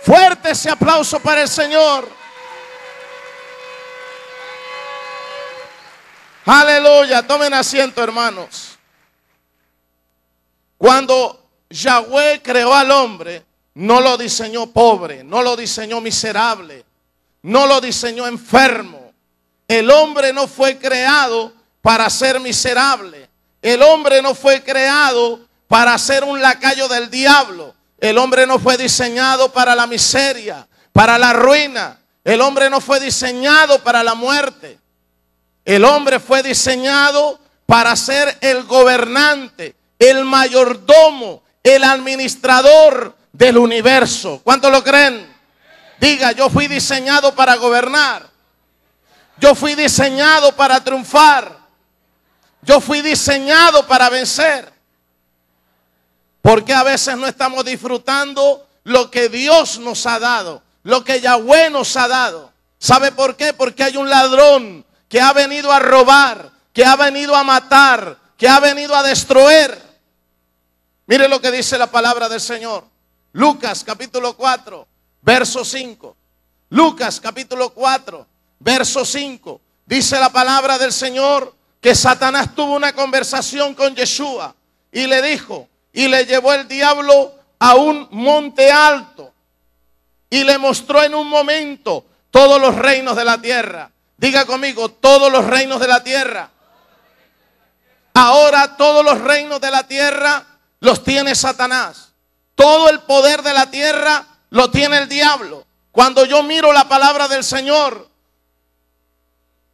Fuerte ese aplauso para el Señor. Aleluya, tomen asiento hermanos. Cuando Yahweh creó al hombre, no lo diseñó pobre, no lo diseñó miserable, no lo diseñó enfermo. El hombre no fue creado para ser miserable. El hombre no fue creado para ser un lacayo del diablo. El hombre no fue diseñado para la miseria, para la ruina. El hombre no fue diseñado para la muerte. El hombre fue diseñado para ser el gobernante, el mayordomo, el administrador del universo. ¿Cuántos lo creen? Diga, yo fui diseñado para gobernar. Yo fui diseñado para triunfar. Yo fui diseñado para vencer qué a veces no estamos disfrutando lo que Dios nos ha dado, lo que Yahweh nos ha dado. ¿Sabe por qué? Porque hay un ladrón que ha venido a robar, que ha venido a matar, que ha venido a destruir. Mire lo que dice la palabra del Señor. Lucas capítulo 4, verso 5. Lucas capítulo 4, verso 5. Dice la palabra del Señor que Satanás tuvo una conversación con Yeshua y le dijo, y le llevó el diablo a un monte alto y le mostró en un momento todos los reinos de la tierra. Diga conmigo, todos los reinos de la tierra. Ahora todos los reinos de la tierra los tiene Satanás. Todo el poder de la tierra lo tiene el diablo. Cuando yo miro la palabra del Señor,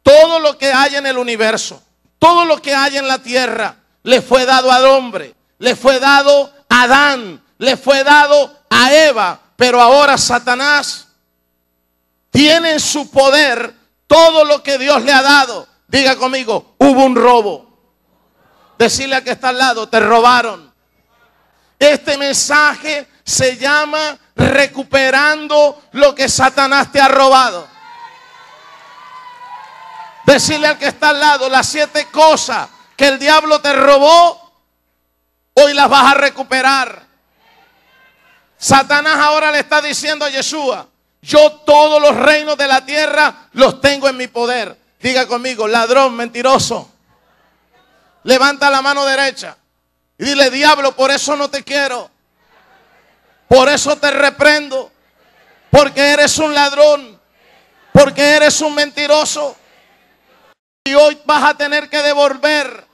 todo lo que hay en el universo, todo lo que hay en la tierra, le fue dado al hombre le fue dado a Adán, le fue dado a Eva, pero ahora Satanás tiene en su poder todo lo que Dios le ha dado. Diga conmigo, hubo un robo. Decirle al que está al lado, te robaron. Este mensaje se llama recuperando lo que Satanás te ha robado. Decirle al que está al lado las siete cosas que el diablo te robó Hoy las vas a recuperar. Satanás ahora le está diciendo a Yeshua, yo todos los reinos de la tierra los tengo en mi poder. Diga conmigo, ladrón, mentiroso. Levanta la mano derecha y dile, diablo, por eso no te quiero. Por eso te reprendo. Porque eres un ladrón. Porque eres un mentiroso. Y hoy vas a tener que devolver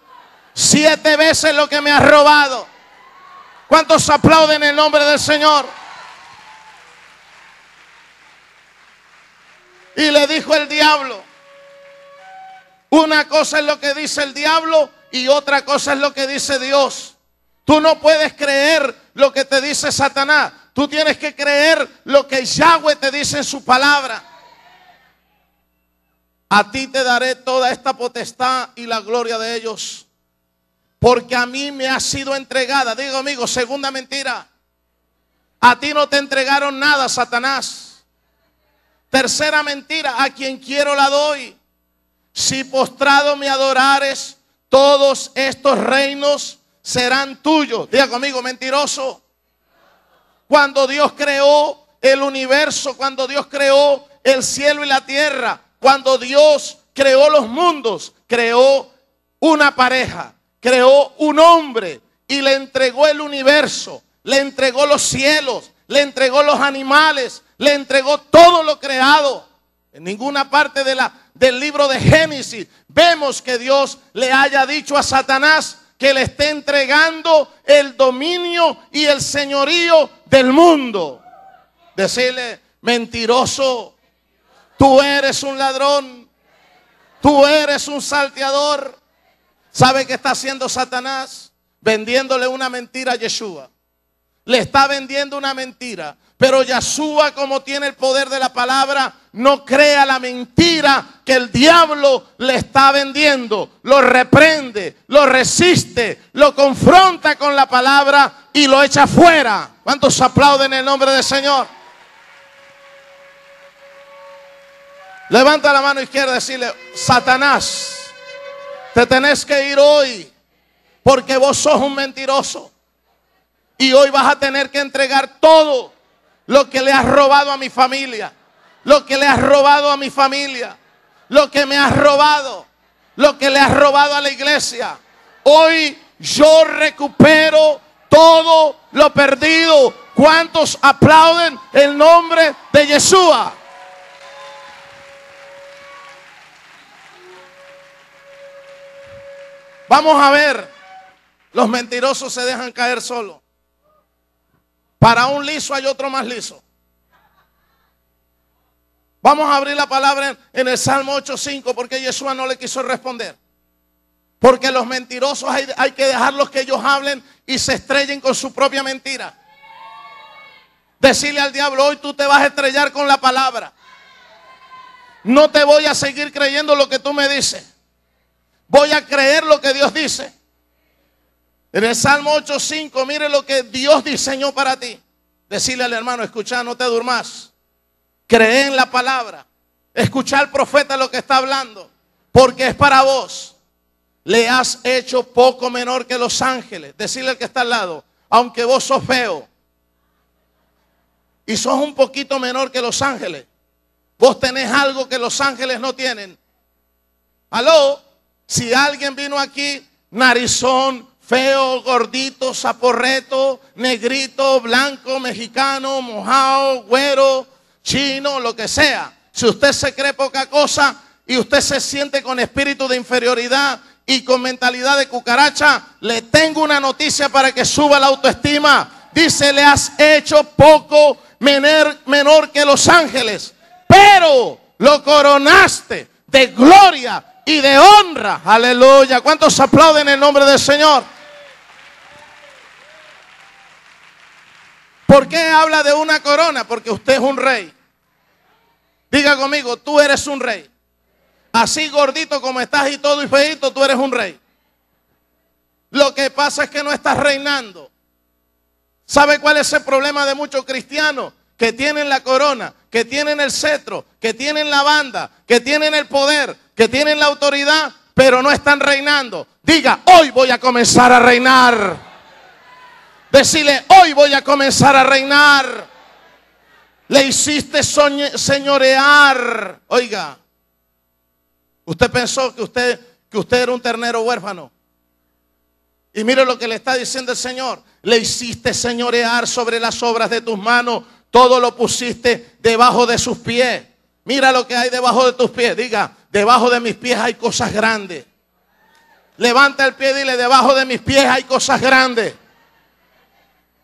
Siete veces lo que me has robado. ¿Cuántos aplauden el nombre del Señor? Y le dijo el diablo, una cosa es lo que dice el diablo y otra cosa es lo que dice Dios. Tú no puedes creer lo que te dice Satanás. Tú tienes que creer lo que Yahweh te dice en su palabra. A ti te daré toda esta potestad y la gloria de ellos. Porque a mí me ha sido entregada. Digo, amigo, segunda mentira. A ti no te entregaron nada, Satanás. Tercera mentira, a quien quiero la doy. Si postrado me adorares, todos estos reinos serán tuyos. Diga conmigo, mentiroso. Cuando Dios creó el universo, cuando Dios creó el cielo y la tierra, cuando Dios creó los mundos, creó una pareja creó un hombre y le entregó el universo, le entregó los cielos, le entregó los animales, le entregó todo lo creado. En ninguna parte del libro de Génesis vemos que Dios le haya dicho a Satanás que le esté entregando el dominio y el señorío del mundo. Decirle, mentiroso, tú eres un ladrón, tú eres un salteador, ¿Sabe qué está haciendo Satanás? Vendiéndole una mentira a Yeshua. Le está vendiendo una mentira. Pero Yeshua, como tiene el poder de la palabra, no crea la mentira que el diablo le está vendiendo. Lo reprende, lo resiste, lo confronta con la palabra y lo echa fuera. ¿Cuántos aplauden el nombre del Señor? Levanta la mano izquierda y decirle, Satanás te tenés que ir hoy porque vos sos un mentiroso. Y hoy vas a tener que entregar todo lo que le has robado a mi familia, lo que le has robado a mi familia, lo que me has robado, lo que le has robado a la iglesia. Hoy yo recupero todo lo perdido. ¿Cuántos aplauden el nombre de Yeshua? Vamos a ver, los mentirosos se dejan caer solos. Para un liso hay otro más liso. Vamos a abrir la palabra en el Salmo 8.5 porque Yeshua no le quiso responder. Porque los mentirosos hay, hay, que dejarlos que ellos hablen y se estrellen con su propia mentira. Decirle al diablo, hoy tú te vas a estrellar con la palabra. No te voy a seguir creyendo lo que tú me dices. Voy a creer lo que Dios dice. En el Salmo 8.5, mire lo que Dios diseñó para ti. Decirle al hermano, escucha, no te durmas. Cree en la palabra. Escucha al profeta lo que está hablando. Porque es para vos. Le has hecho poco menor que los ángeles. Decirle al que está al lado, aunque vos sos feo. Y sos un poquito menor que los ángeles. Vos tenés algo que los ángeles no tienen. Aló. Si alguien vino aquí, narizón, feo, gordito, saporreto, negrito, blanco, mexicano, mojado, güero, chino, lo que sea. Si usted se cree poca cosa y usted se siente con espíritu de inferioridad y con mentalidad de cucaracha, le tengo una noticia para que suba la autoestima. Dice, le has hecho poco menor que los ángeles, pero lo coronaste de gloria y de honra. Aleluya. ¿Cuántos aplauden en el nombre del Señor? ¿Por qué habla de una corona? Porque usted es un rey. Diga conmigo, tú eres un rey. Así gordito como estás y todo y feito, tú eres un rey. Lo que pasa es que no estás reinando. ¿Sabe cuál es el problema de muchos cristianos? Que tienen la corona, que tienen el cetro, que tienen la banda, que tienen el poder, que tienen la autoridad, pero no están reinando. Diga, hoy voy a comenzar a reinar. Decirle, hoy voy a comenzar a reinar. Le hiciste señorear. Oiga, usted pensó que usted, que usted era un ternero huérfano. Y mire lo que le está diciendo el Señor. Le hiciste señorear sobre las obras de tus manos. Todo lo pusiste debajo de sus pies. Mira lo que hay debajo de tus pies. Diga, Debajo de mis pies hay cosas grandes. Levanta el pie y dile, debajo de mis pies hay cosas grandes.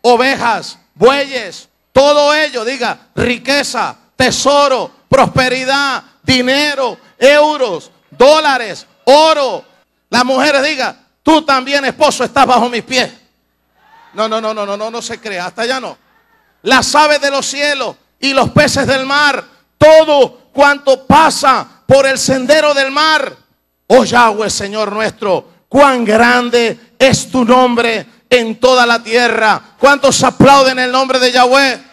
Ovejas, bueyes, todo ello, diga, riqueza, tesoro, prosperidad, dinero, euros, dólares, oro. Las mujeres diga, tú también esposo estás bajo mis pies. No, no, no, no, no, no, no se crea, hasta ya no. Las aves de los cielos y los peces del mar, todo cuanto pasa por el sendero del mar. Oh Yahweh, Señor nuestro, cuán grande es tu nombre en toda la tierra. ¿Cuántos aplauden el nombre de Yahweh?